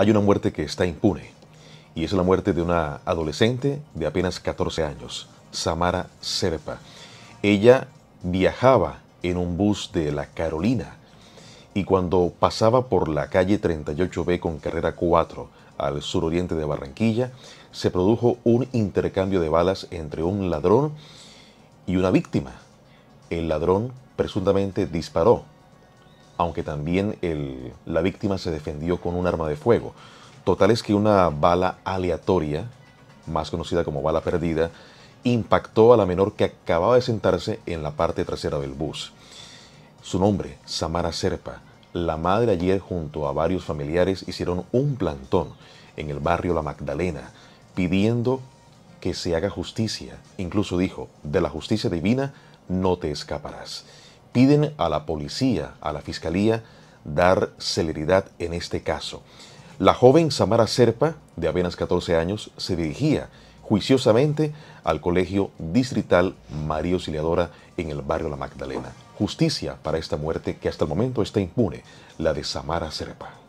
hay una muerte que está impune y es la muerte de una adolescente de apenas 14 años, Samara Serpa. Ella viajaba en un bus de La Carolina y cuando pasaba por la calle 38B con carrera 4 al suroriente de Barranquilla, se produjo un intercambio de balas entre un ladrón y una víctima. El ladrón presuntamente disparó aunque también la víctima se defendió con un arma de fuego. Total es que una bala aleatoria, más conocida como bala perdida, impactó a la menor que acababa de sentarse en la parte trasera del bus. Su nombre, Samara Serpa, la madre ayer junto a varios familiares hicieron un plantón en el barrio La Magdalena pidiendo que se haga justicia. Incluso dijo, de la justicia divina no te escaparás piden a la policía, a la fiscalía, dar celeridad en este caso. La joven Samara Serpa, de apenas 14 años, se dirigía juiciosamente al Colegio Distrital María Auxiliadora en el barrio La Magdalena. Justicia para esta muerte que hasta el momento está impune, la de Samara Serpa.